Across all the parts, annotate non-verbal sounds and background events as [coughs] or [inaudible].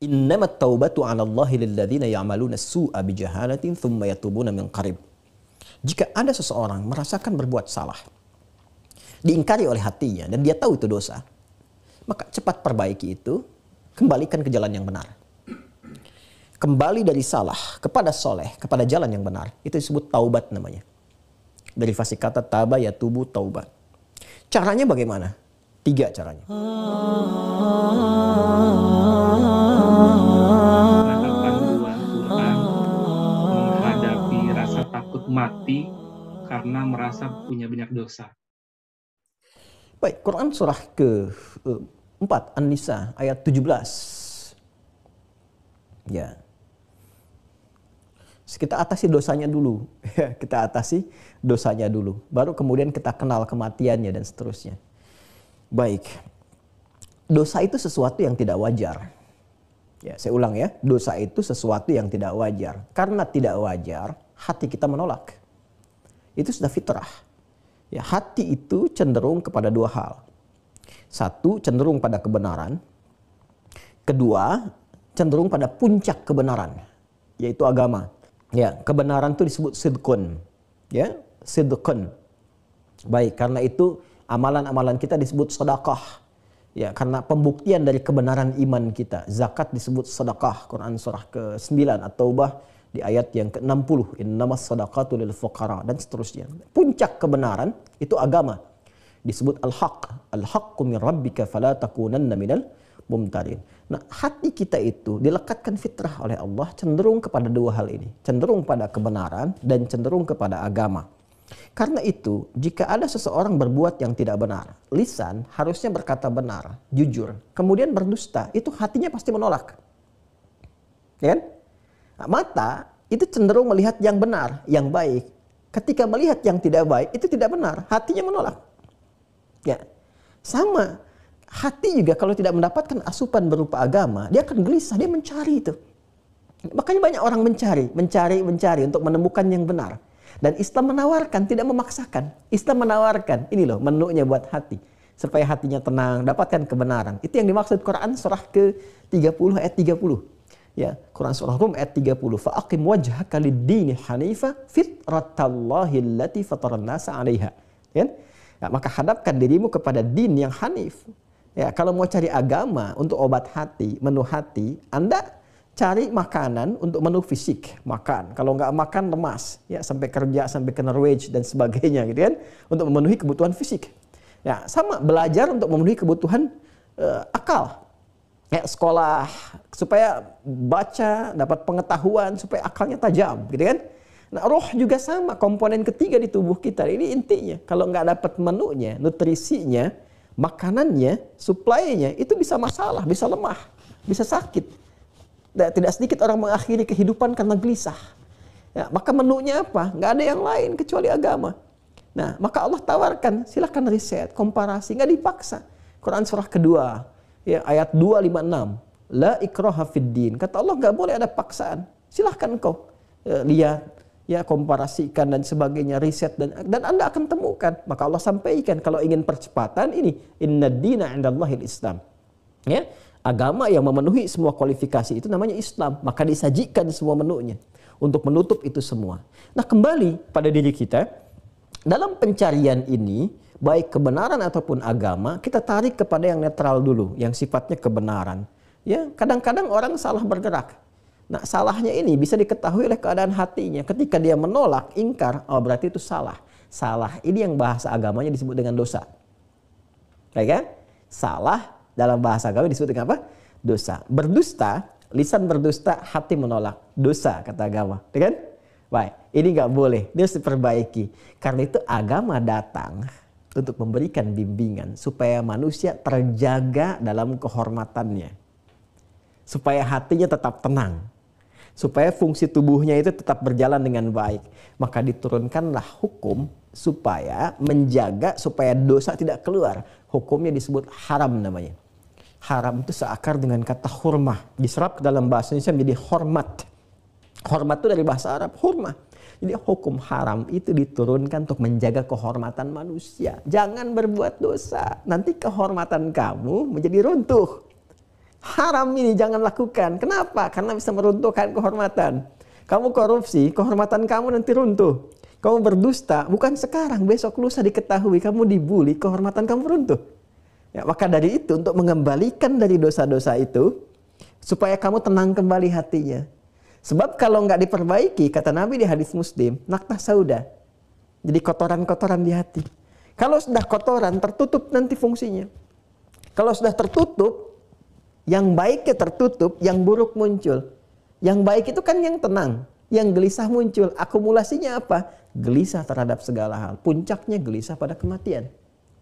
Innamat taubatu 'ala ya'maluna su'a bijahalatin thumma qarib. Jika ada seseorang merasakan berbuat salah, diingkari oleh hatinya dan dia tahu itu dosa, maka cepat perbaiki itu, kembalikan ke jalan yang benar. Kembali dari salah kepada soleh, kepada jalan yang benar. Itu disebut taubat namanya. Dari fasih kata taba ya tubuh taubat. Caranya bagaimana? Tiga caranya. Ah takut mati karena merasa punya banyak dosa. Baik, Quran surah ke-4 eh, An-Nisa ayat 17. Ya. Kita atasi dosanya dulu. [laughs] kita atasi dosanya dulu. Baru kemudian kita kenal kematiannya dan seterusnya. Baik. Dosa itu sesuatu yang tidak wajar. Ya, saya ulang ya, dosa itu sesuatu yang tidak wajar. Karena tidak wajar, hati kita menolak. Itu sudah fitrah. Ya, hati itu cenderung kepada dua hal. Satu, cenderung pada kebenaran. Kedua, cenderung pada puncak kebenaran, yaitu agama. Ya, kebenaran itu disebut sidkun. Ya, sidkun. Baik, karena itu amalan-amalan kita disebut sedekah. Ya, karena pembuktian dari kebenaran iman kita. Zakat disebut sedekah, Quran surah ke-9 atau taubah di ayat yang ke-60, innamas sadaqatu lil fuqara dan seterusnya. Puncak kebenaran itu agama. Disebut al-haq, al-haqqu min rabbika fala takunanna minal mumtarin. Nah, hati kita itu dilekatkan fitrah oleh Allah cenderung kepada dua hal ini, cenderung pada kebenaran dan cenderung kepada agama. Karena itu, jika ada seseorang berbuat yang tidak benar, lisan harusnya berkata benar, jujur, kemudian berdusta, itu hatinya pasti menolak. Ya Nah, mata itu cenderung melihat yang benar, yang baik. Ketika melihat yang tidak baik, itu tidak benar, hatinya menolak. Ya. Sama hati juga kalau tidak mendapatkan asupan berupa agama, dia akan gelisah, dia mencari itu. Makanya banyak orang mencari, mencari, mencari untuk menemukan yang benar. Dan Islam menawarkan, tidak memaksakan. Islam menawarkan, ini loh menunya buat hati. Supaya hatinya tenang, dapatkan kebenaran. Itu yang dimaksud Quran surah ke-30 ayat 30. Ya, Quran surah Rum ayat 30. Fa'aqim wajhaka lid-dini hanifa fitratallahi allati fataran nasa 'alaiha. Ya? ya, maka hadapkan dirimu kepada din yang hanif. Ya, kalau mau cari agama untuk obat hati, menu hati, Anda cari makanan untuk menu fisik makan kalau nggak makan lemas ya sampai kerja sampai kena wage dan sebagainya gitu kan untuk memenuhi kebutuhan fisik ya sama belajar untuk memenuhi kebutuhan uh, akal ya sekolah supaya baca dapat pengetahuan supaya akalnya tajam gitu kan nah roh juga sama komponen ketiga di tubuh kita ini intinya kalau nggak dapat menunya nutrisinya makanannya suplainya itu bisa masalah bisa lemah bisa sakit tidak sedikit orang mengakhiri kehidupan karena gelisah. Ya, maka menunya apa? Nggak ada yang lain kecuali agama. Nah, maka Allah tawarkan, silahkan riset, komparasi, nggak dipaksa. Quran surah kedua, ya, ayat 256. La ikroha fiddin. Kata Allah nggak boleh ada paksaan. Silahkan kau ya, lihat, ya komparasikan dan sebagainya, riset dan dan Anda akan temukan. Maka Allah sampaikan kalau ingin percepatan ini, inna dina indallahil islam. Ya, agama yang memenuhi semua kualifikasi itu namanya Islam. Maka disajikan semua menunya untuk menutup itu semua. Nah kembali pada diri kita, dalam pencarian ini, baik kebenaran ataupun agama, kita tarik kepada yang netral dulu, yang sifatnya kebenaran. Ya, kadang-kadang orang salah bergerak. Nah, salahnya ini bisa diketahui oleh keadaan hatinya. Ketika dia menolak, ingkar, oh berarti itu salah. Salah ini yang bahasa agamanya disebut dengan dosa. Ya kan? Salah dalam bahasa kami disebut dengan apa? Dosa. Berdusta, lisan berdusta, hati menolak. Dosa kata agama. Dengan? Iya baik, ini nggak boleh. Ini harus diperbaiki. Karena itu agama datang untuk memberikan bimbingan supaya manusia terjaga dalam kehormatannya. Supaya hatinya tetap tenang. Supaya fungsi tubuhnya itu tetap berjalan dengan baik. Maka diturunkanlah hukum supaya menjaga supaya dosa tidak keluar. Hukumnya disebut haram namanya. Haram itu seakar dengan kata hurmah. Diserap ke dalam bahasa Indonesia menjadi hormat. Hormat itu dari bahasa Arab, hurmah. Jadi hukum haram itu diturunkan untuk menjaga kehormatan manusia. Jangan berbuat dosa. Nanti kehormatan kamu menjadi runtuh. Haram ini jangan lakukan. Kenapa? Karena bisa meruntuhkan kehormatan. Kamu korupsi, kehormatan kamu nanti runtuh. Kamu berdusta, bukan sekarang, besok lusa diketahui kamu dibully, kehormatan kamu runtuh. Ya, maka dari itu untuk mengembalikan dari dosa-dosa itu supaya kamu tenang kembali hatinya. Sebab kalau nggak diperbaiki, kata Nabi di hadis Muslim, nakta sauda. Jadi kotoran-kotoran di hati. Kalau sudah kotoran, tertutup nanti fungsinya. Kalau sudah tertutup, yang baiknya tertutup, yang buruk muncul. Yang baik itu kan yang tenang, yang gelisah muncul. Akumulasinya apa? Gelisah terhadap segala hal. Puncaknya gelisah pada kematian.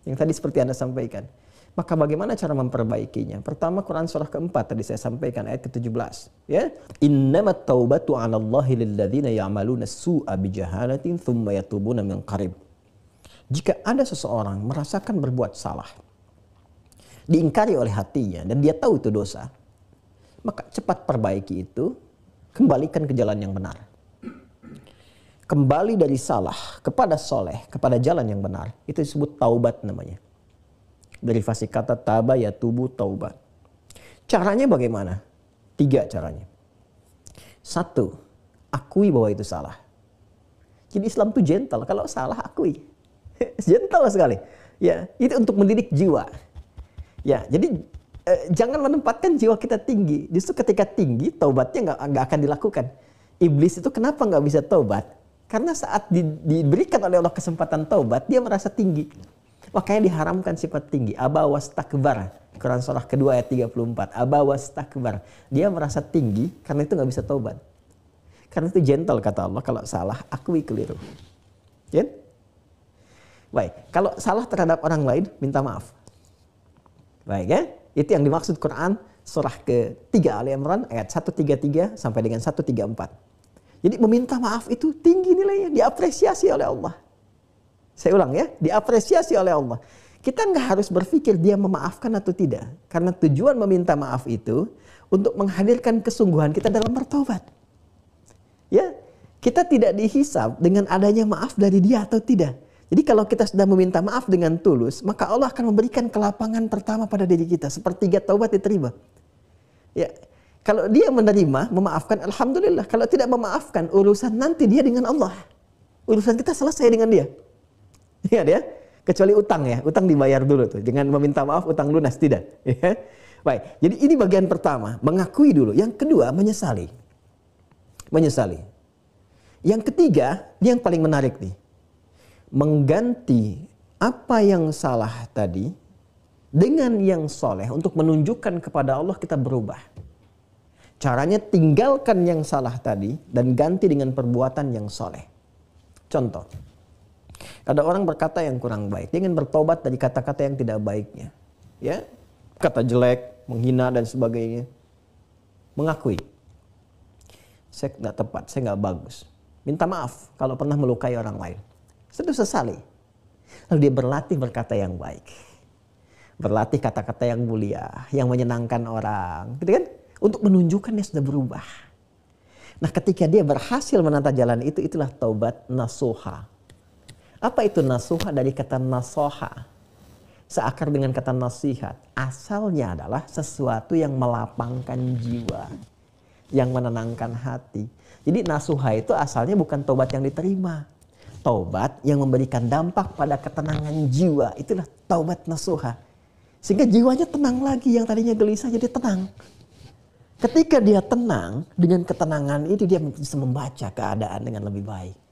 Yang tadi seperti Anda sampaikan. Maka bagaimana cara memperbaikinya? Pertama Quran surah keempat tadi saya sampaikan ayat ke-17. Ya. Innamat taubatu 'alallahi lilladzina ya'maluna su'a bijahalatin thumma yatubuna min qarib. Jika ada seseorang merasakan berbuat salah, diingkari oleh hatinya dan dia tahu itu dosa, maka cepat perbaiki itu, kembalikan ke jalan yang benar. Kembali dari salah kepada soleh, kepada jalan yang benar. Itu disebut taubat namanya dari kata taba ya tubuh taubat. Caranya bagaimana? Tiga caranya. Satu, akui bahwa itu salah. Jadi Islam itu gentle. Kalau salah akui. [laughs] gentle sekali. Ya, itu untuk mendidik jiwa. Ya, jadi eh, jangan menempatkan jiwa kita tinggi. Justru ketika tinggi, taubatnya nggak nggak akan dilakukan. Iblis itu kenapa nggak bisa taubat? Karena saat di, diberikan oleh Allah kesempatan taubat, dia merasa tinggi. Makanya diharamkan sifat tinggi. Aba was takbar. Quran surah kedua ayat 34. Aba was takbar. Dia merasa tinggi karena itu nggak bisa taubat. Karena itu gentle kata Allah. Kalau salah, akui keliru. Ya? Baik. Kalau salah terhadap orang lain, minta maaf. Baik ya. Itu yang dimaksud Quran surah ketiga Ali Imran ayat 133 sampai dengan 134. Jadi meminta maaf itu tinggi nilainya, diapresiasi oleh Allah. Saya ulang ya, diapresiasi oleh Allah. Kita nggak harus berpikir dia memaafkan atau tidak. Karena tujuan meminta maaf itu untuk menghadirkan kesungguhan kita dalam bertobat. Ya, kita tidak dihisap dengan adanya maaf dari dia atau tidak. Jadi kalau kita sudah meminta maaf dengan tulus, maka Allah akan memberikan kelapangan pertama pada diri kita. Sepertiga taubat diterima. Ya, kalau dia menerima, memaafkan, alhamdulillah. Kalau tidak memaafkan, urusan nanti dia dengan Allah. Urusan kita selesai dengan dia. [laughs] Iya ya, kecuali utang ya, utang dibayar dulu tuh. Jangan meminta maaf, utang lunas tidak. [laughs] Iya. Baik, jadi ini bagian pertama, mengakui dulu. Yang kedua, menyesali. Menyesali. Yang ketiga, ini yang paling menarik nih. Mengganti apa yang salah tadi dengan yang soleh untuk menunjukkan kepada Allah kita berubah. Caranya tinggalkan yang salah tadi dan ganti dengan perbuatan yang soleh. Contoh, ada orang berkata yang kurang baik, dia ingin bertobat dari kata-kata yang tidak baiknya. Ya, kata jelek, menghina dan sebagainya. Mengakui. Saya nggak tepat, saya nggak bagus. Minta maaf kalau pernah melukai orang lain. Sedih sesali. Lalu dia berlatih berkata yang baik. Berlatih kata-kata yang mulia, yang menyenangkan orang. Gitu kan? Untuk menunjukkan dia sudah berubah. Nah ketika dia berhasil menata jalan itu, itulah taubat nasuha apa itu nasuha dari kata nasoha? Seakar dengan kata nasihat. Asalnya adalah sesuatu yang melapangkan jiwa. Yang menenangkan hati. Jadi nasuha itu asalnya bukan tobat yang diterima. Tobat yang memberikan dampak pada ketenangan jiwa. Itulah tobat nasuha. Sehingga jiwanya tenang lagi. Yang tadinya gelisah jadi tenang. Ketika dia tenang, dengan ketenangan itu dia bisa membaca keadaan dengan lebih baik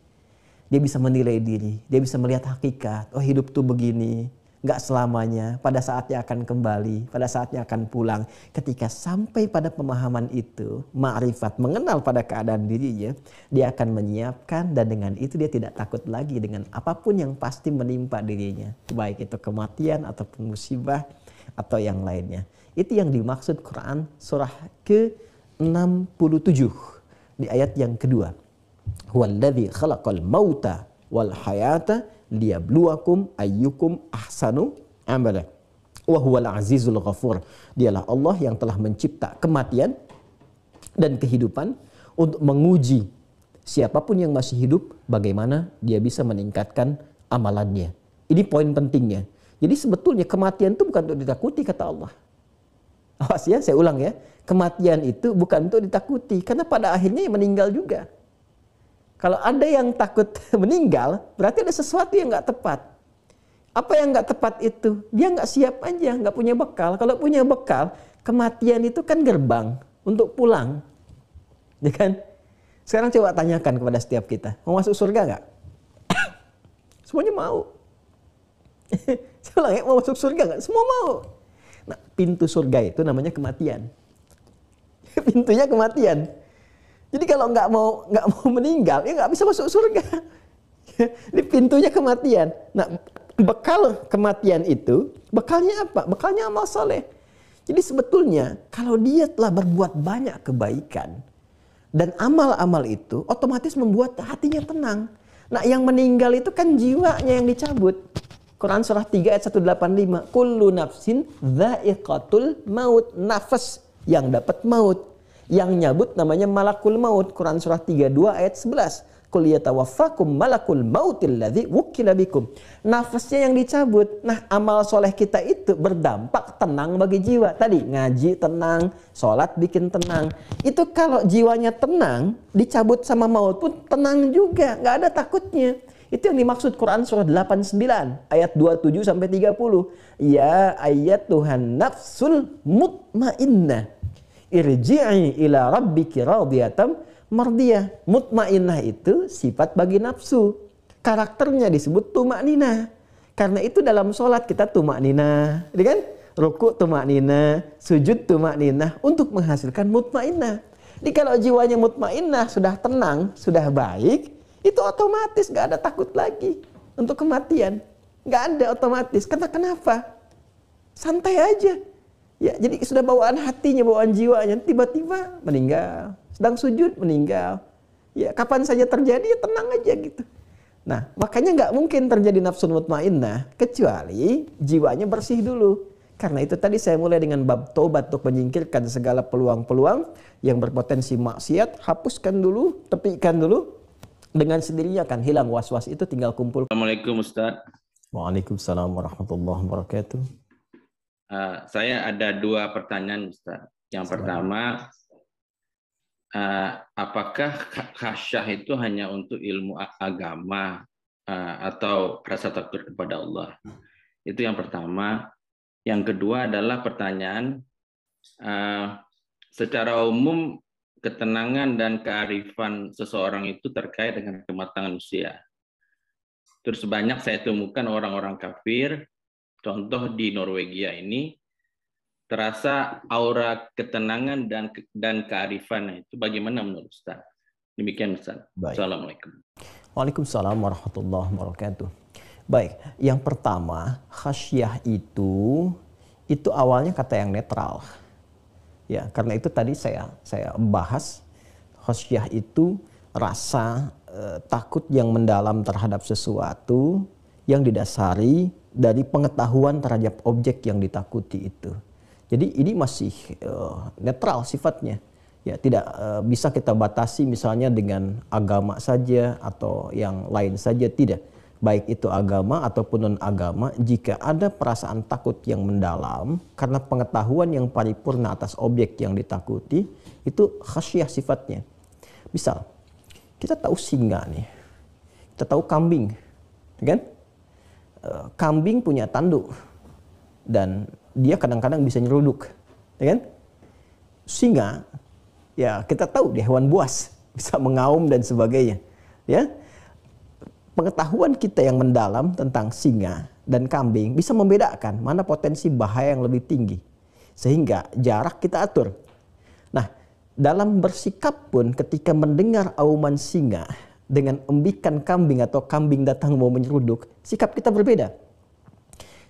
dia bisa menilai diri, dia bisa melihat hakikat. Oh hidup tuh begini, nggak selamanya. Pada saatnya akan kembali, pada saatnya akan pulang. Ketika sampai pada pemahaman itu, ma'rifat mengenal pada keadaan dirinya, dia akan menyiapkan dan dengan itu dia tidak takut lagi dengan apapun yang pasti menimpa dirinya. Baik itu kematian ataupun musibah atau yang lainnya. Itu yang dimaksud Quran surah ke 67 di ayat yang kedua huwallazi khalaqal mauta wal hayata liyabluwakum ayyukum ahsanu amala wa huwal azizul ghafur dialah Allah yang telah mencipta kematian dan kehidupan untuk menguji siapapun yang masih hidup bagaimana dia bisa meningkatkan amalannya ini poin pentingnya jadi sebetulnya kematian itu bukan untuk ditakuti kata Allah awas ya saya ulang ya kematian itu bukan untuk ditakuti karena pada akhirnya meninggal juga kalau ada yang takut [laughs] meninggal, berarti ada sesuatu yang nggak tepat. Apa yang nggak tepat itu? Dia nggak siap aja, nggak punya bekal. Kalau punya bekal, kematian itu kan gerbang untuk pulang. Ya kan? Sekarang coba tanyakan kepada setiap kita, mau masuk surga nggak? [coughs] Semuanya mau. [laughs] Saya eh, mau masuk surga nggak? Semua mau. Nah, pintu surga itu namanya kematian. [laughs] Pintunya kematian. Jadi kalau nggak mau nggak mau [laughs] meninggal, ya nggak bisa masuk surga. [laughs] Ini pintunya kematian. Nah, bekal kematian itu, bekalnya apa? Bekalnya amal soleh. Jadi sebetulnya kalau dia telah berbuat banyak kebaikan dan amal-amal itu otomatis membuat hatinya tenang. Nah, yang meninggal itu kan jiwanya yang dicabut. Quran surah 3 ayat 185. Kullu nafsin dha'iqatul maut. Nafas yang dapat maut. Yang nyabut namanya malakul maut. Quran surah 32 ayat 11. Kul malakul mautil ladzi wukila Nafasnya yang dicabut. Nah, amal soleh kita itu berdampak tenang bagi jiwa. Tadi ngaji tenang, sholat bikin tenang. Itu kalau jiwanya tenang, dicabut sama maut pun tenang juga, nggak ada takutnya. Itu yang dimaksud Quran surah 89 ayat 27 sampai 30. Ya ayat Tuhan nafsul mutmainnah irji'i ila rabbiki radiyatam mardiyah. Mutmainnah itu sifat bagi nafsu. Karakternya disebut tumak Karena itu dalam sholat kita tumak nina. Ya kan? Ruku tumak sujud tumak untuk menghasilkan mutmainnah. Jadi kalau jiwanya mutmainnah, sudah tenang, sudah baik, itu otomatis gak ada takut lagi untuk kematian. Gak ada otomatis. Karena kenapa? Santai aja Ya, jadi sudah bawaan hatinya, bawaan jiwanya tiba-tiba meninggal, sedang sujud meninggal. Ya, kapan saja terjadi ya tenang aja gitu. Nah, makanya nggak mungkin terjadi nafsu mutmainnah kecuali jiwanya bersih dulu. Karena itu tadi saya mulai dengan bab tobat untuk menyingkirkan segala peluang-peluang yang berpotensi maksiat, hapuskan dulu, tepikan dulu. Dengan sendirinya akan hilang was-was itu tinggal kumpul. Assalamualaikum Ustaz. Waalaikumsalam warahmatullahi wabarakatuh. Uh, saya ada dua pertanyaan, Ustaz. Yang pertama, uh, apakah khasyah itu hanya untuk ilmu agama uh, atau rasa takut kepada Allah? Itu yang pertama. Yang kedua adalah pertanyaan uh, secara umum ketenangan dan kearifan seseorang itu terkait dengan kematangan usia. Terus banyak saya temukan orang-orang kafir Contoh di Norwegia ini terasa aura ketenangan dan dan kearifan itu bagaimana menurut Ustaz? Demikian Ustaz. Assalamualaikum. Waalaikumsalam warahmatullahi wabarakatuh. Baik, yang pertama khasyah itu itu awalnya kata yang netral. Ya, karena itu tadi saya saya bahas khasyah itu rasa eh, takut yang mendalam terhadap sesuatu yang didasari dari pengetahuan terhadap objek yang ditakuti itu. Jadi ini masih uh, netral sifatnya. Ya, tidak uh, bisa kita batasi misalnya dengan agama saja atau yang lain saja tidak. Baik itu agama ataupun non agama, jika ada perasaan takut yang mendalam karena pengetahuan yang paripurna atas objek yang ditakuti, itu khasyah sifatnya. Misal, kita tahu singa nih. Kita tahu kambing, kan? Eh, kambing punya tanduk dan dia kadang-kadang bisa nyeruduk, ya kan? Singa, ya kita tahu dia hewan buas, [laughs] bisa mengaum dan sebagainya, ya. Pengetahuan kita yang mendalam tentang singa dan kambing bisa membedakan mana potensi bahaya yang lebih tinggi, sehingga jarak kita atur. Nah, dalam bersikap pun ketika mendengar auman singa dengan embikan kambing atau kambing datang mau menyeruduk, sikap kita berbeda.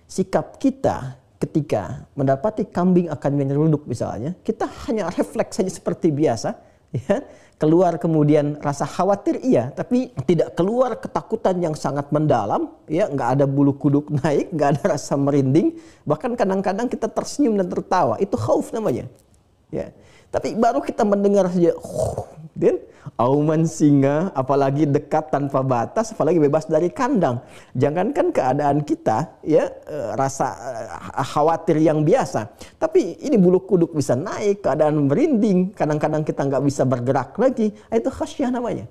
Sikap kita ketika mendapati kambing akan menyeruduk misalnya, kita hanya refleks saja seperti biasa, ya. Keluar kemudian rasa khawatir iya, tapi tidak keluar ketakutan yang sangat mendalam, ya, nggak ada bulu kuduk naik, nggak ada rasa merinding, bahkan kadang-kadang kita tersenyum dan tertawa, itu khauf namanya. Ya. Tapi baru kita mendengar saja, oh, auman singa, apalagi dekat tanpa batas, apalagi bebas dari kandang. Jangankan keadaan kita, ya eh, rasa eh, khawatir yang biasa, tapi ini bulu kuduk bisa naik, keadaan merinding, kadang-kadang kita nggak bisa bergerak lagi, nah, itu khasyah namanya.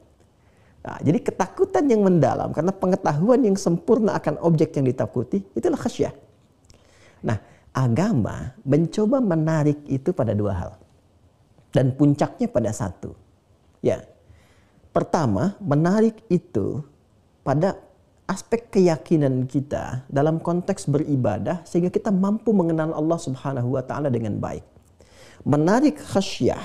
Nah, jadi ketakutan yang mendalam karena pengetahuan yang sempurna akan objek yang ditakuti itulah khasyah. Nah, agama mencoba menarik itu pada dua hal. Dan puncaknya pada satu Ya. Pertama, menarik itu pada aspek keyakinan kita dalam konteks beribadah sehingga kita mampu mengenal Allah Subhanahu wa taala dengan baik. Menarik khasyah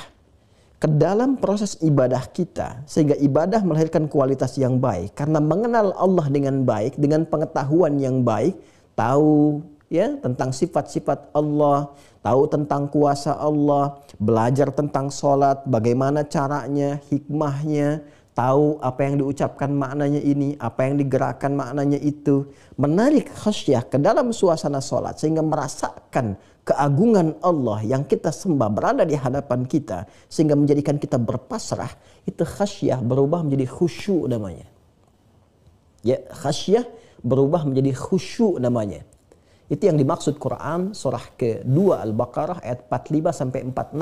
ke dalam proses ibadah kita sehingga ibadah melahirkan kualitas yang baik karena mengenal Allah dengan baik dengan pengetahuan yang baik tahu ya tentang sifat-sifat Allah, tahu tentang kuasa Allah, belajar tentang sholat, bagaimana caranya, hikmahnya, tahu apa yang diucapkan maknanya ini, apa yang digerakkan maknanya itu, menarik khasyah ke dalam suasana sholat sehingga merasakan keagungan Allah yang kita sembah berada di hadapan kita sehingga menjadikan kita berpasrah itu khasyah berubah menjadi khusyuk namanya. Ya, khasyah berubah menjadi khusyuk namanya. Itu yang dimaksud Quran surah ke-2 Al-Baqarah ayat 45 sampai 46.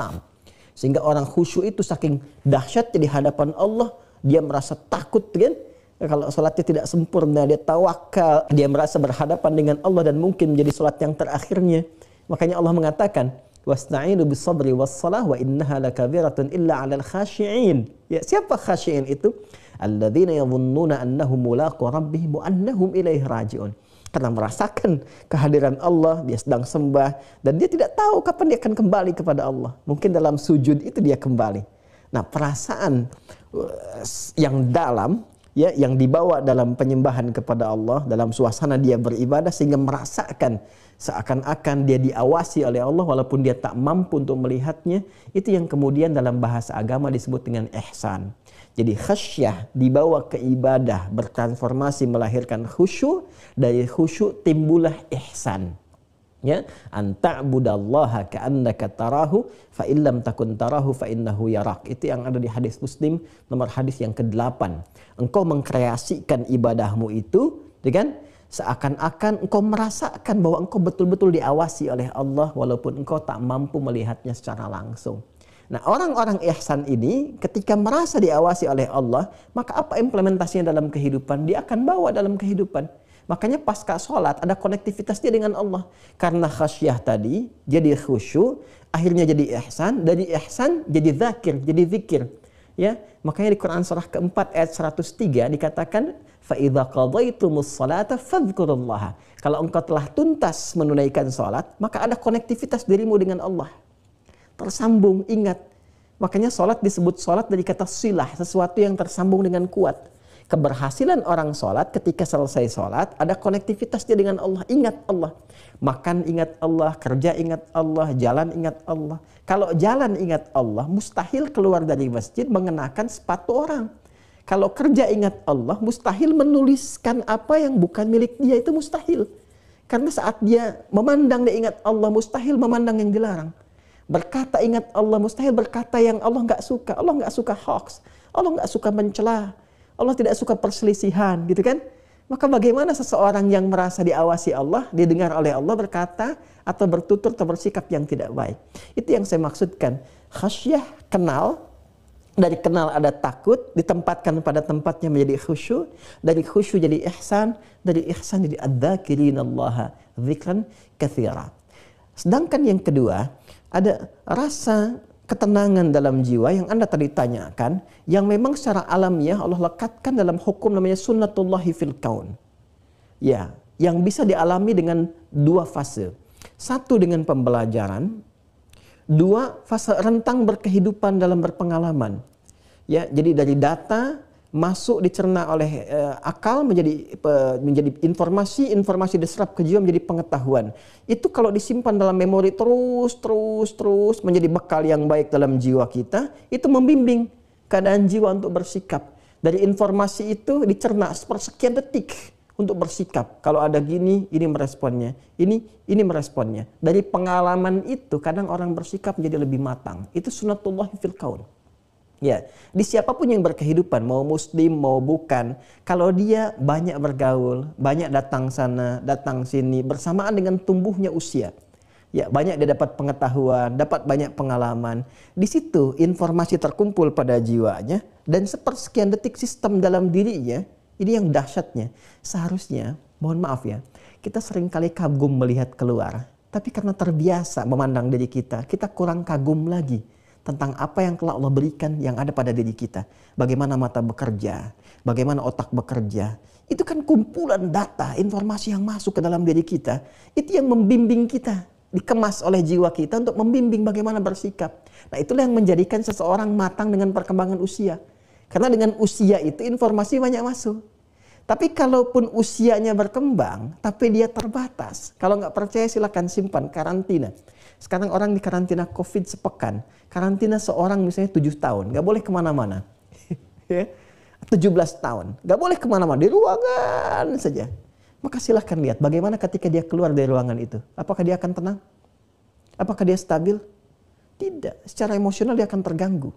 Sehingga orang khusyuk itu saking dahsyat di hadapan Allah, dia merasa takut kan? Kalau sholatnya tidak sempurna, dia tawakal, dia merasa berhadapan dengan Allah dan mungkin menjadi sholat yang terakhirnya. Makanya Allah mengatakan, Wasna'inu bisabri wassalah wa innaha lakabiratun illa 'alal khashi'in. Ya, siapa khashi'in itu? Alladzina yadhunnuna annahum mulaqu rabbihim wa annahum ilaihi raji'un karena merasakan kehadiran Allah, dia sedang sembah dan dia tidak tahu kapan dia akan kembali kepada Allah. Mungkin dalam sujud itu dia kembali. Nah, perasaan eh, yang dalam ya yang dibawa dalam penyembahan kepada Allah, dalam suasana dia beribadah sehingga merasakan seakan-akan dia diawasi oleh Allah walaupun dia tak mampu untuk melihatnya, itu yang kemudian dalam bahasa agama disebut dengan ihsan. Jadi khasyah dibawa ke ibadah bertransformasi melahirkan khusyuk dari khusyuk timbullah ihsan. Ya, anta budallaha ka'annaka rahu fa illam takun tarahu fa innahu yarak. Itu yang ada di hadis Muslim nomor hadis yang ke-8. Engkau mengkreasikan ibadahmu itu, ya kan? seakan-akan engkau merasakan bahwa engkau betul-betul diawasi oleh Allah walaupun engkau tak mampu melihatnya secara langsung. Nah, orang-orang ihsan ini ketika merasa diawasi oleh Allah, maka apa implementasinya dalam kehidupan? Dia akan bawa dalam kehidupan. Makanya pasca sholat ada konektivitasnya dengan Allah. Karena khasyah tadi, jadi khusyuk, akhirnya jadi ihsan, dari ihsan jadi zakir, jadi zikir. Ya, makanya di Quran surah keempat ayat 103 dikatakan faidha qadaitumus salata fadhkurullah. Kalau engkau telah tuntas menunaikan solat maka ada konektivitas dirimu dengan Allah tersambung, ingat. Makanya sholat disebut sholat dari kata silah, sesuatu yang tersambung dengan kuat. Keberhasilan orang sholat ketika selesai sholat, ada konektivitasnya dengan Allah. Ingat Allah. Makan ingat Allah, kerja ingat Allah, jalan ingat Allah. Kalau jalan ingat Allah, mustahil keluar dari masjid mengenakan sepatu orang. Kalau kerja ingat Allah, mustahil menuliskan apa yang bukan milik dia itu mustahil. Karena saat dia memandang dia ingat Allah, mustahil memandang yang dilarang. Berkata ingat Allah mustahil berkata yang Allah nggak suka. Allah nggak suka hoax. Allah nggak suka mencela. Allah tidak suka perselisihan, gitu kan? Maka bagaimana seseorang yang merasa diawasi Allah, didengar oleh Allah berkata atau bertutur atau bersikap yang tidak baik. Itu yang saya maksudkan. Khasyah kenal, dari kenal ada takut, ditempatkan pada tempatnya menjadi khusyuk, dari khusyuk jadi ihsan, dari ihsan jadi adzakirinallaha Allah dzikran katsira. Sedangkan yang kedua, ada rasa ketenangan dalam jiwa yang Anda tadi tanyakan yang memang secara alamiah Allah lekatkan dalam hukum namanya sunnatullahi fil kaun. Ya, yang bisa dialami dengan dua fase. Satu dengan pembelajaran, dua fase rentang berkehidupan dalam berpengalaman. Ya, jadi dari data masuk dicerna oleh uh, akal menjadi uh, menjadi informasi informasi diserap ke jiwa menjadi pengetahuan itu kalau disimpan dalam memori terus terus terus menjadi bekal yang baik dalam jiwa kita itu membimbing keadaan jiwa untuk bersikap dari informasi itu dicerna sepersekian detik untuk bersikap kalau ada gini ini meresponnya ini ini meresponnya dari pengalaman itu kadang orang bersikap menjadi lebih matang itu sunatullah fil kaun Ya, di siapapun yang berkehidupan, mau muslim mau bukan, kalau dia banyak bergaul, banyak datang sana, datang sini bersamaan dengan tumbuhnya usia. Ya, banyak dia dapat pengetahuan, dapat banyak pengalaman. Di situ informasi terkumpul pada jiwanya dan sepersekian detik sistem dalam dirinya, ini yang dahsyatnya. Seharusnya, mohon maaf ya, kita seringkali kagum melihat keluar. Tapi karena terbiasa memandang diri kita, kita kurang kagum lagi tentang apa yang telah Allah berikan yang ada pada diri kita. Bagaimana mata bekerja, bagaimana otak bekerja. Itu kan kumpulan data, informasi yang masuk ke dalam diri kita. Itu yang membimbing kita, dikemas oleh jiwa kita untuk membimbing bagaimana bersikap. Nah itulah yang menjadikan seseorang matang dengan perkembangan usia. Karena dengan usia itu informasi banyak masuk. Tapi kalaupun usianya berkembang, tapi dia terbatas. Kalau nggak percaya silahkan simpan karantina. Sekarang orang di karantina COVID sepekan. Karantina seorang misalnya 7 tahun. Nggak boleh kemana-mana. 17 [laughs] ya. tahun. Nggak boleh kemana-mana. Di ruangan saja. Maka silahkan lihat bagaimana ketika dia keluar dari ruangan itu. Apakah dia akan tenang? Apakah dia stabil? Tidak. Secara emosional dia akan terganggu.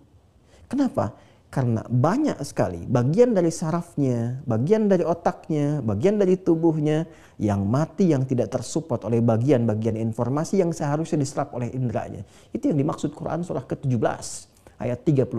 Kenapa? Karena banyak sekali bagian dari sarafnya, bagian dari otaknya, bagian dari tubuhnya yang mati yang tidak tersupport oleh bagian-bagian informasi yang seharusnya diserap oleh inderanya. Itu yang dimaksud Quran surah ke-17 ayat 36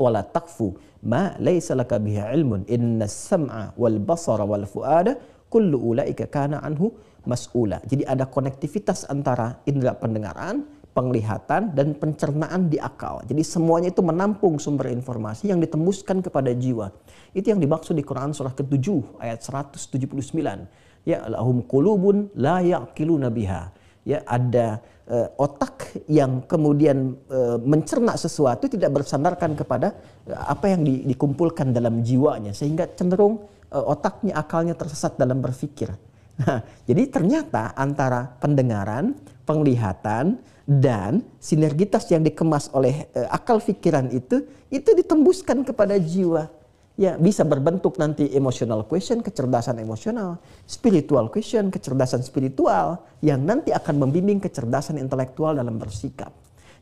wala takfu ma laysa laka biha ilmun inna sam'a wal basara wal fuada kullu ulaika kana anhu mas'ula. Jadi ada konektivitas antara indera pendengaran penglihatan, dan pencernaan di akal. Jadi semuanya itu menampung sumber informasi yang ditembuskan kepada jiwa. Itu yang dimaksud di Quran surah ke-7 ayat 179. Ya lahum kulubun la yaqiluna nabiha. Ya ada uh, otak yang kemudian uh, mencerna sesuatu tidak bersandarkan kepada uh, apa yang di, dikumpulkan dalam jiwanya sehingga cenderung uh, otaknya akalnya tersesat dalam berpikir. Nah, jadi ternyata antara pendengaran, penglihatan, dan sinergitas yang dikemas oleh e, akal pikiran itu itu ditembuskan kepada jiwa ya bisa berbentuk nanti emotional question kecerdasan emosional spiritual question kecerdasan spiritual yang nanti akan membimbing kecerdasan intelektual dalam bersikap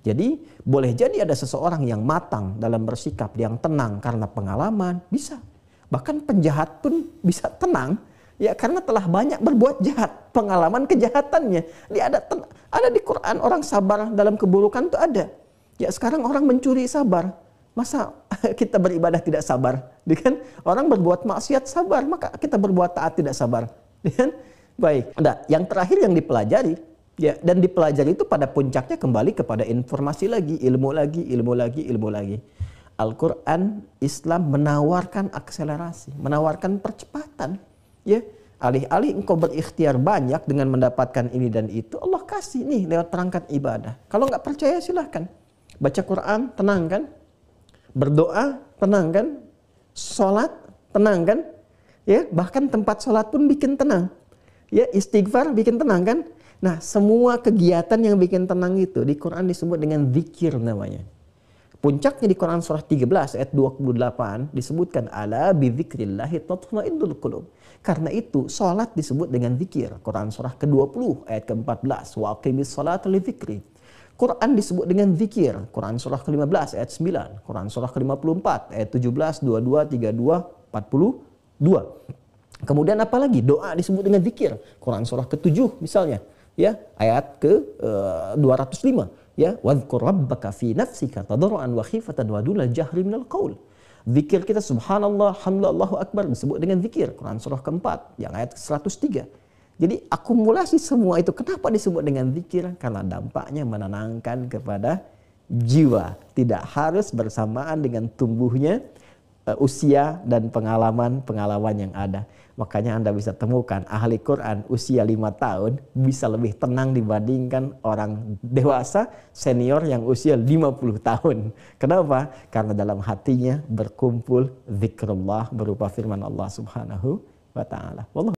jadi boleh jadi ada seseorang yang matang dalam bersikap yang tenang karena pengalaman bisa bahkan penjahat pun bisa tenang Ya karena telah banyak berbuat jahat, pengalaman kejahatannya. Dia ada ada di Quran orang sabar dalam keburukan itu ada. Ya sekarang orang mencuri sabar. Masa [laughs] kita beribadah tidak sabar? Kan orang berbuat maksiat sabar, maka kita berbuat taat tidak sabar. Kan? Baik. Ada nah, yang terakhir yang dipelajari Ya, dan dipelajari itu pada puncaknya kembali kepada informasi lagi, ilmu lagi, ilmu lagi, ilmu lagi. Al-Quran, Islam menawarkan akselerasi, menawarkan percepatan. Ya, alih-alih engkau berikhtiar banyak dengan mendapatkan ini dan itu, Allah kasih nih lewat perangkat ibadah. Kalau nggak percaya silahkan. Baca Quran, tenang kan? Berdoa, tenang kan? Sholat, tenang kan? Ya, bahkan tempat sholat pun bikin tenang. Ya, istighfar bikin tenang kan? Nah, semua kegiatan yang bikin tenang itu di Quran disebut dengan zikir namanya. Puncaknya di Quran surah 13 ayat 28 disebutkan ala bidzikrillahi tatma'innul qulub. Karena itu salat disebut dengan zikir. Quran surah ke-20 ayat ke-14 wa aqimis salata lidzikri. Quran disebut dengan zikir. Quran surah ke-15 ayat 9, Quran surah ke-54 ayat 17, 22, 32, 42. Kemudian apa lagi? Doa disebut dengan zikir. Quran surah ke-7 misalnya, ya, ayat ke uh, eh, 205 ya wadhkur rabbaka fi nafsika tadarruan wa khifatan wa dunal jahri minal qaul zikir kita subhanallah hamdulillah Allahu akbar disebut dengan zikir Quran surah keempat yang ayat 103 jadi akumulasi semua itu kenapa disebut dengan zikir karena dampaknya menenangkan kepada jiwa tidak harus bersamaan dengan tumbuhnya uh, usia dan pengalaman-pengalaman yang ada Makanya Anda bisa temukan ahli Quran usia lima tahun bisa lebih tenang dibandingkan orang dewasa senior yang usia 50 tahun. Kenapa? Karena dalam hatinya berkumpul zikrullah berupa firman Allah Subhanahu wa taala.